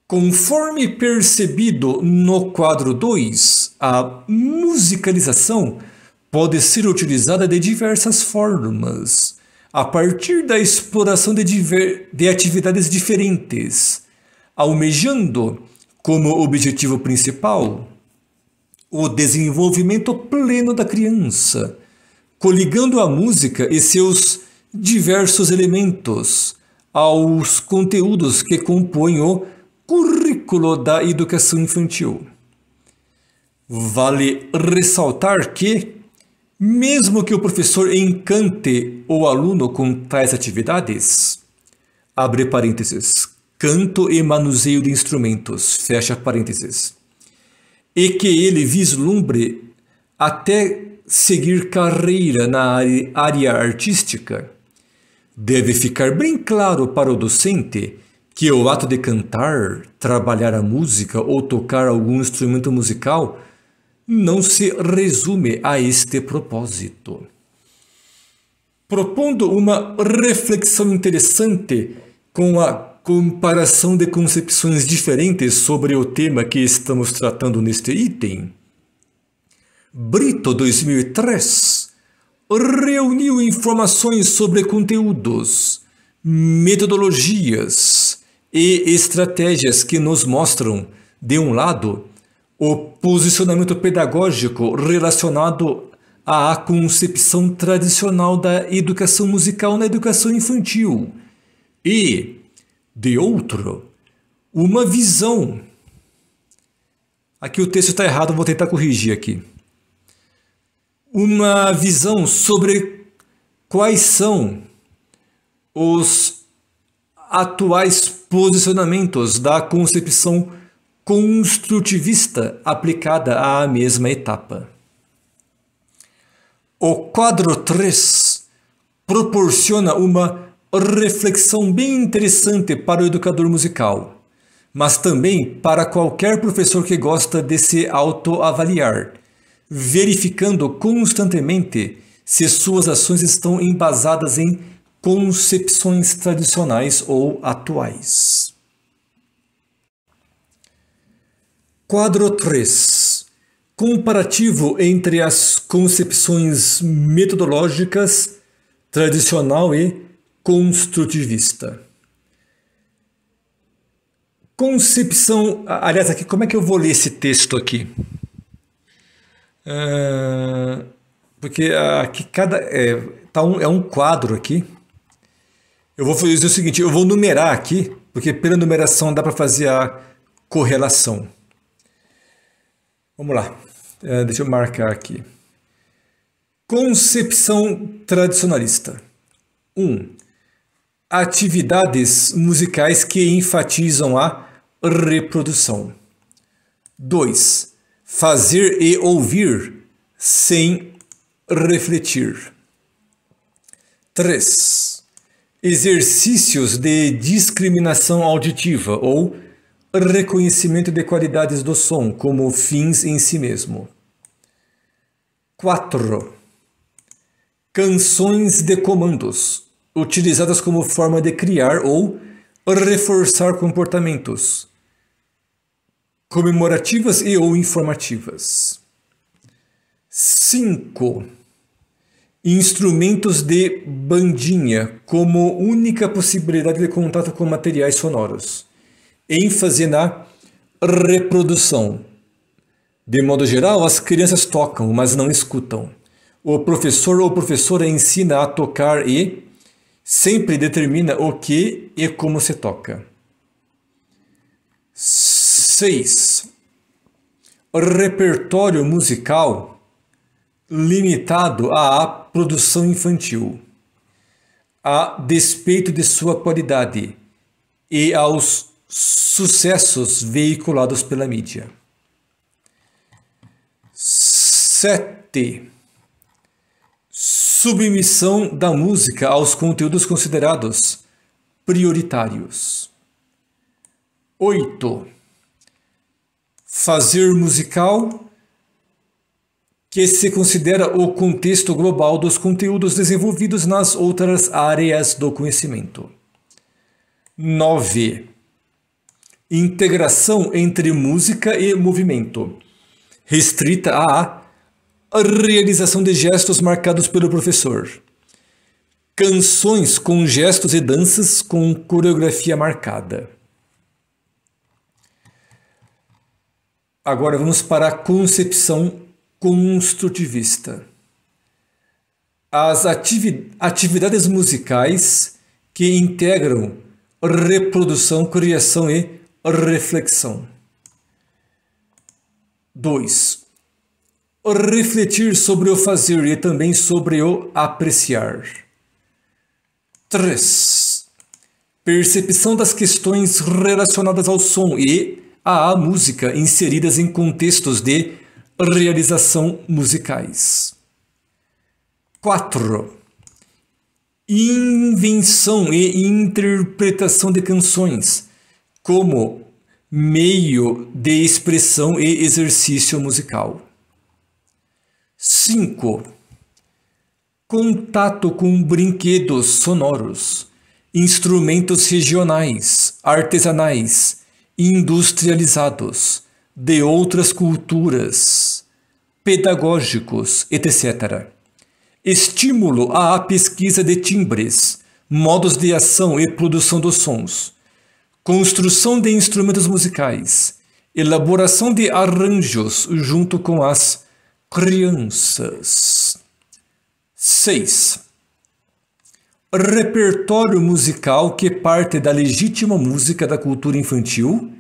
Conforme percebido no quadro 2, a musicalização pode ser utilizada de diversas formas, a partir da exploração de, diver... de atividades diferentes, almejando como objetivo principal o desenvolvimento pleno da criança, coligando a música e seus diversos elementos aos conteúdos que compõem o currículo da educação infantil. Vale ressaltar que mesmo que o professor encante o aluno com tais atividades, abre parênteses, canto e manuseio de instrumentos, fecha parênteses, e que ele vislumbre até seguir carreira na área artística, deve ficar bem claro para o docente que o ato de cantar, trabalhar a música ou tocar algum instrumento musical não se resume a este propósito. Propondo uma reflexão interessante com a comparação de concepções diferentes sobre o tema que estamos tratando neste item, Brito 2003 reuniu informações sobre conteúdos, metodologias e estratégias que nos mostram, de um lado, o posicionamento pedagógico relacionado à concepção tradicional da educação musical na educação infantil e, de outro, uma visão. Aqui o texto está errado, vou tentar corrigir aqui. Uma visão sobre quais são os atuais posicionamentos da concepção pedagógica construtivista aplicada à mesma etapa. O quadro 3 proporciona uma reflexão bem interessante para o educador musical, mas também para qualquer professor que gosta de se autoavaliar, verificando constantemente se suas ações estão embasadas em concepções tradicionais ou atuais. Quadro 3. Comparativo entre as concepções metodológicas tradicional e construtivista. Concepção. Aliás, aqui como é que eu vou ler esse texto aqui? Uh, porque aqui cada. É, tá um, é um quadro aqui. Eu vou fazer o seguinte: eu vou numerar aqui, porque pela numeração dá para fazer a correlação. Vamos lá, é, deixa eu marcar aqui. Concepção tradicionalista. 1. Um, atividades musicais que enfatizam a reprodução. 2. Fazer e ouvir sem refletir. 3. Exercícios de discriminação auditiva ou Reconhecimento de qualidades do som como fins em si mesmo. 4. Canções de comandos, utilizadas como forma de criar ou reforçar comportamentos comemorativas e ou informativas. 5. Instrumentos de bandinha como única possibilidade de contato com materiais sonoros ênfase na reprodução. De modo geral, as crianças tocam, mas não escutam. O professor ou professora ensina a tocar e sempre determina o que e como se toca. 6. Repertório musical limitado à produção infantil, a despeito de sua qualidade e aos sucessos veiculados pela mídia. 7. Submissão da música aos conteúdos considerados prioritários. 8. Fazer musical que se considera o contexto global dos conteúdos desenvolvidos nas outras áreas do conhecimento. 9 integração entre música e movimento, restrita à realização de gestos marcados pelo professor, canções com gestos e danças com coreografia marcada. Agora vamos para a concepção construtivista. As ativi atividades musicais que integram reprodução, criação e reflexão. 2. Refletir sobre o fazer e também sobre o apreciar. 3. Percepção das questões relacionadas ao som e à música inseridas em contextos de realização musicais. 4. Invenção e interpretação de canções como meio de expressão e exercício musical. 5. Contato com brinquedos sonoros, instrumentos regionais, artesanais, industrializados, de outras culturas, pedagógicos, etc. Estímulo à pesquisa de timbres, modos de ação e produção dos sons construção de instrumentos musicais, elaboração de arranjos junto com as crianças. 6. Repertório musical que parte da legítima música da cultura infantil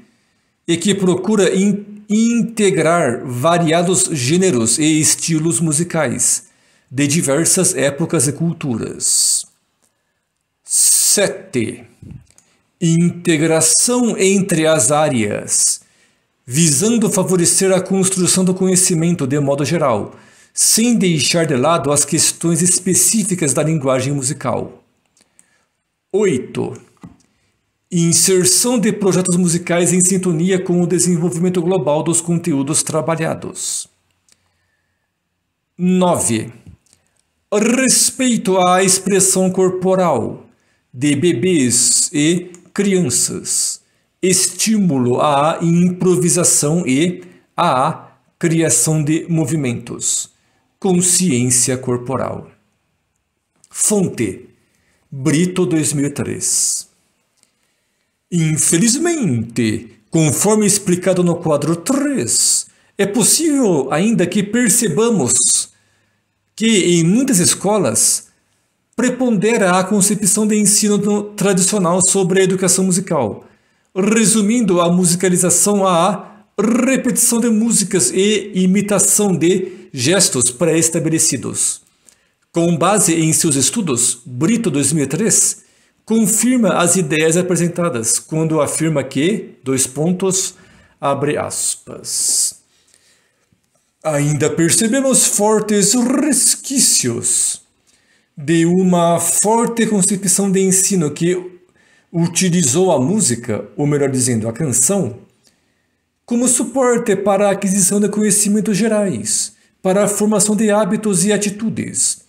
e que procura in integrar variados gêneros e estilos musicais de diversas épocas e culturas. 7. Integração entre as áreas, visando favorecer a construção do conhecimento de modo geral, sem deixar de lado as questões específicas da linguagem musical. 8. Inserção de projetos musicais em sintonia com o desenvolvimento global dos conteúdos trabalhados. 9. Respeito à expressão corporal de bebês e crianças, estímulo à improvisação e à criação de movimentos, consciência corporal. Fonte: Brito 2003. Infelizmente, conforme explicado no quadro 3, é possível ainda que percebamos que em muitas escolas prepondera a concepção de ensino tradicional sobre a educação musical, resumindo a musicalização à repetição de músicas e imitação de gestos pré-estabelecidos. Com base em seus estudos, Brito 2003 confirma as ideias apresentadas quando afirma que, dois pontos, abre aspas. Ainda percebemos fortes resquícios de uma forte concepção de ensino que utilizou a música, ou melhor dizendo, a canção, como suporte para a aquisição de conhecimentos gerais, para a formação de hábitos e atitudes,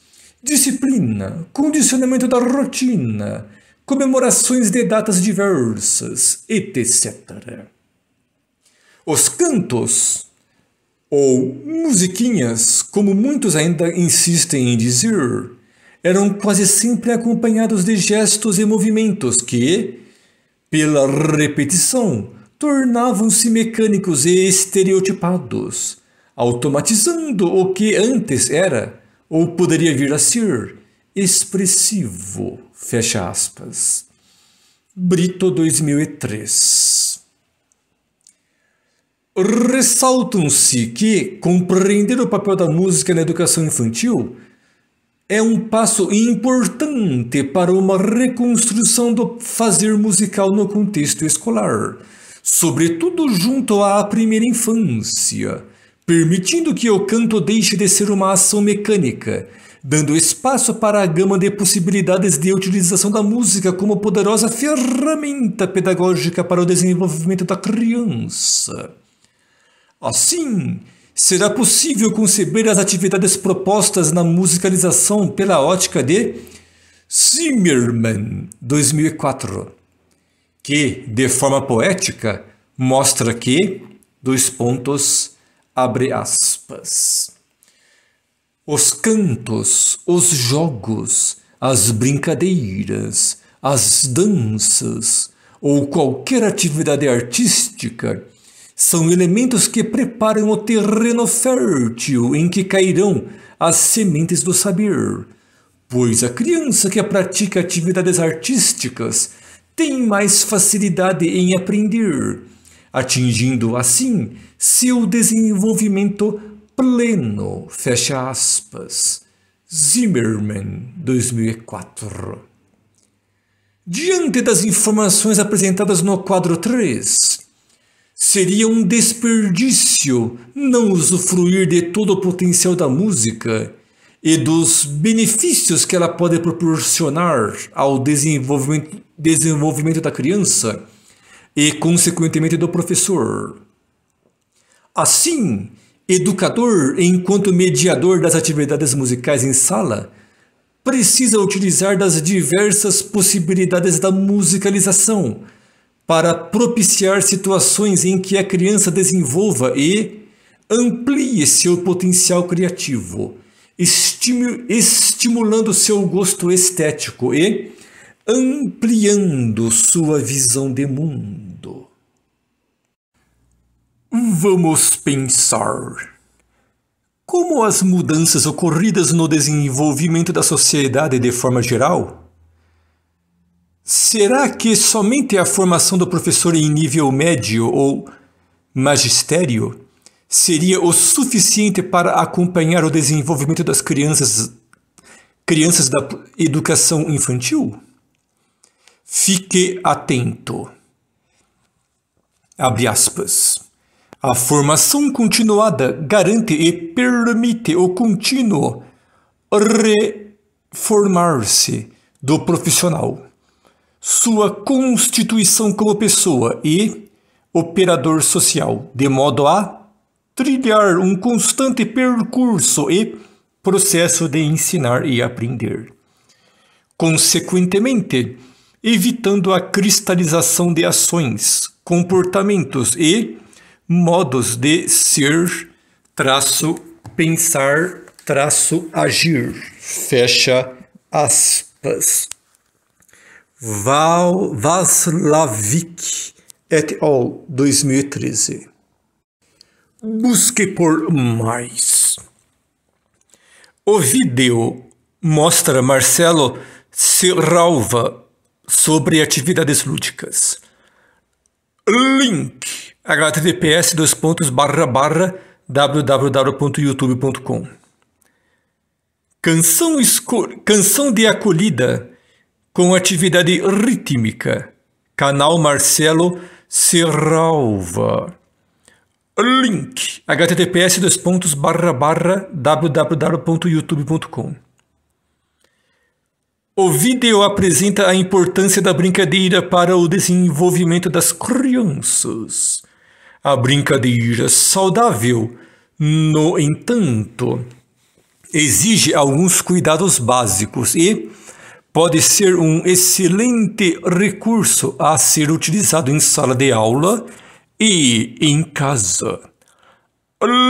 disciplina, condicionamento da rotina, comemorações de datas diversas, etc. Os cantos, ou musiquinhas, como muitos ainda insistem em dizer, eram quase sempre acompanhados de gestos e movimentos que, pela repetição, tornavam-se mecânicos e estereotipados, automatizando o que antes era, ou poderia vir a ser, expressivo. Fecha aspas. Brito 2003. Ressaltam-se que compreender o papel da música na educação infantil é um passo importante para uma reconstrução do fazer musical no contexto escolar, sobretudo junto à primeira infância, permitindo que o canto deixe de ser uma ação mecânica, dando espaço para a gama de possibilidades de utilização da música como poderosa ferramenta pedagógica para o desenvolvimento da criança. Assim, será possível conceber as atividades propostas na musicalização pela ótica de Zimmerman, 2004, que, de forma poética, mostra que, dois pontos, abre aspas, os cantos, os jogos, as brincadeiras, as danças ou qualquer atividade artística são elementos que preparam o terreno fértil em que cairão as sementes do saber. Pois a criança que pratica atividades artísticas tem mais facilidade em aprender, atingindo assim seu desenvolvimento pleno. Fecha aspas. Zimmerman, 2004. Diante das informações apresentadas no quadro 3, Seria um desperdício não usufruir de todo o potencial da música e dos benefícios que ela pode proporcionar ao desenvolvimento, desenvolvimento da criança e, consequentemente, do professor. Assim, educador, enquanto mediador das atividades musicais em sala, precisa utilizar das diversas possibilidades da musicalização para propiciar situações em que a criança desenvolva e amplie seu potencial criativo, estimulando seu gosto estético e ampliando sua visão de mundo. Vamos pensar. Como as mudanças ocorridas no desenvolvimento da sociedade de forma geral Será que somente a formação do professor em nível médio ou magistério seria o suficiente para acompanhar o desenvolvimento das crianças, crianças da educação infantil? Fique atento. Abre aspas. A formação continuada garante e permite o contínuo reformar-se do profissional sua constituição como pessoa e operador social, de modo a trilhar um constante percurso e processo de ensinar e aprender. Consequentemente, evitando a cristalização de ações, comportamentos e modos de ser, traço pensar, traço agir. Fecha aspas. Val, Vaslavik et al. 2013. Busque por mais. O vídeo mostra Marcelo Serralva sobre atividades lúdicas. Link https dois pontos barra barra www.youtube.com Canção, Canção de acolhida com atividade rítmica. Canal Marcelo Serralva. Link https dois pontos barra barra www.youtube.com O vídeo apresenta a importância da brincadeira para o desenvolvimento das crianças. A brincadeira saudável, no entanto, exige alguns cuidados básicos e pode ser um excelente recurso a ser utilizado em sala de aula e em casa.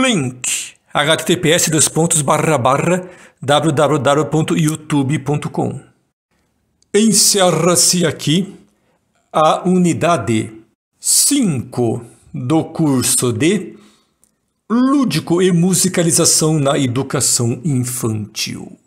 Link https dois pontos barra barra www.youtube.com Encerra-se aqui a unidade 5 do curso de Lúdico e Musicalização na Educação Infantil.